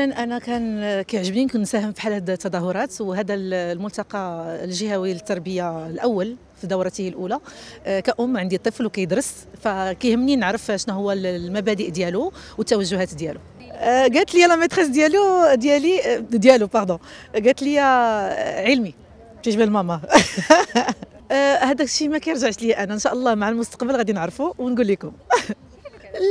اولا انا كان كيعجبني كنساهم في بحال هذه التظاهرات وهذا الملتقى الجهوي للتربيه الاول في دورته الاولى آه، كأم عندي طفل وكيدرس فكيهمني نعرف شنو هو المبادئ ديالو والتوجهات ديالو آه، قالت لي لا ميتريس ديالو ديالي آه، ديالو باردون قالت لي علمي تجبل الماما هذاك الشيء ما كيرجعش لي انا ان شاء الله مع المستقبل غادي نعرفه ونقول لكم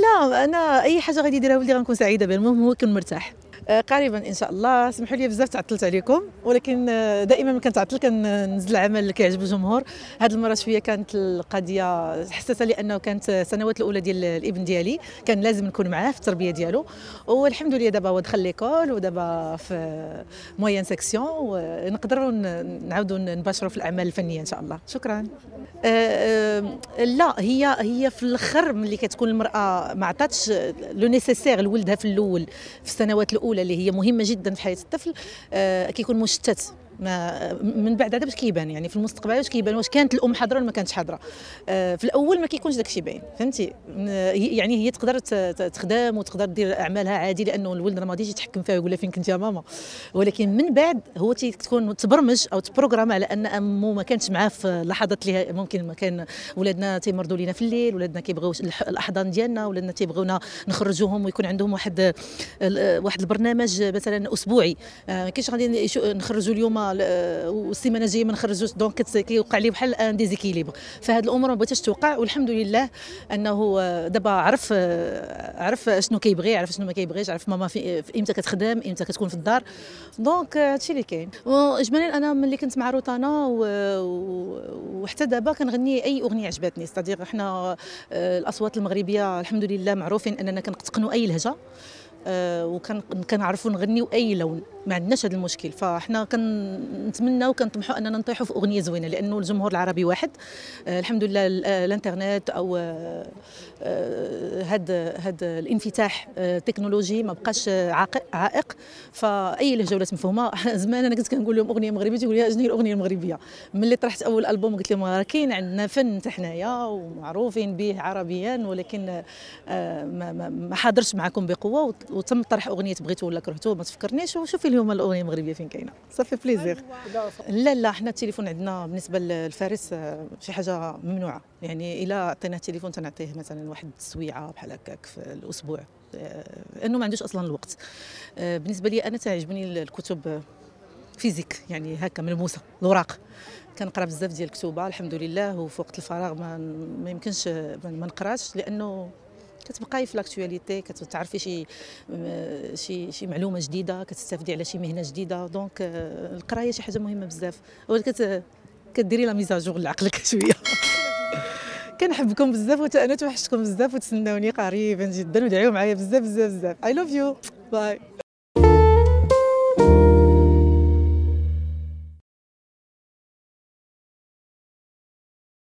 لا انا اي حاجه غادي يديرها ولدي غنكون سعيده بها المهم هو يكون مرتاح آه، قريبا ان شاء الله سمحوا لي بزاف تعطلت عليكم ولكن آه، دائما ما كنتعطل كننزل العمل اللي كيعجب الجمهور هاد المره شويه كانت القضيه حساسه لانه كانت السنوات الاولى ديال الابن ديالي كان لازم نكون معاه في التربيه ديالو والحمد لله دابا هو دخل ليكول ودابا في موين سيكسيون ونقدروا نعاودوا نباشروا في الاعمال الفنيه ان شاء الله شكرا آه، آه، لا هي هي في الاخر ملي كتكون المراه ما عطاتش لو نيسيسير لولدها في الاول في السنوات الاولى اللي هي مهمه جدا في حياه الطفل آه، كيكون مشتت ما من بعد هذا باش كيبان يعني في المستقبل واش كيبان واش كانت الام حاضره ولا ما كانتش حاضره آه، في الاول ما كيكونش داكشي باين فهمتي يعني هي تقدر تخدم وتقدر دير اعمالها عادي لانه الولد راه ما غاديش يتحكم فيها ويقول لها فين كنت يا ماما ولكن من بعد هو تكون تبرمج او تبروغرام على ان امه ما كانتش معاه في لحظات اللي ممكن ما كان ولادنا تيمرضوا لينا في الليل ولادنا كيبغيو الاحضان ديالنا ولادنا تيبغيونا نخرجوهم ويكون عندهم واحد واحد البرنامج مثلا اسبوعي آه، ما كاينش غادي نخرجوا اليوم آه، والسيمانه الجايه ما نخرجوش دونك كيوقع لي بحال ان ديزيكيليبر فهاد الامور ما بغيتهاش توقع والحمد لله انه آه، دابا عرف آه، عرف شنو كيبغي عرف شنو ما كيبغيش عرف ماما في امتى كتخدم امتى كتكون في الدار دونك هادشي اللي كاين واجمالا انا ملي كنت مع روتانا وحتى دابا كنغني اي اغنيه عجباتني ستادير حنا الاصوات المغربيه الحمد لله معروفين اننا كنتقنوا اي لهجه آه، وكنعرفوا نغنيو اي لون ما عندناش هذا المشكل فاحنا كنتمناو وكنطمحوا اننا نطيحوا في اغنيه زوينه لانه الجمهور العربي واحد آه، الحمد لله آه، الانترنت او هذا هذا الانفتاح التكنولوجي ما بقاش عائق فاي لهجه ولات مفهومه زمان انا كنت كنقول لهم اغنيه مغربيه تيقول لي اجني الاغنيه المغربيه ملي طرحت اول البوم قلت لهم راه كاين عندنا فن حتى حنايا ومعروفين به عربيا ولكن ما حاضرش معكم بقوه وتم طرح اغنيه بغيتو ولا كرهتو ما تفكرنيش وشوفي اليوم الاغنيه المغربيه فين كاينه صافي بليزير لا لا حنا التليفون عندنا بالنسبه للفارس آه، شي حاجه ممنوعه يعني الا عطيناه التليفون تنعطيه مثلا واحد السويعه بحال هكاك في الاسبوع لانه آه، ما عندوش اصلا الوقت آه، بالنسبه لي انا تعجبني الكتب فيزيك يعني هكا ملموسه الاوراق كنقرا بزاف ديال الكتوبه الحمد لله وفي وقت الفراغ ما, ما يمكنش ما نقراش لانه كتبقاي في لاكتواليتي كتعرفي شي آه، شي شي معلومه جديده كتستافدي على شي مهنه جديده دونك آه، القرايه شي حاجه مهمه بزاف ولكن كديري لا ميزاجور لعقلك شويه كنحبكم بزاف وانا توحشتكم بزاف وتسناوني قريبا جدا ودعيو معايا بزاف بزاف بزاف اي لوف يو باي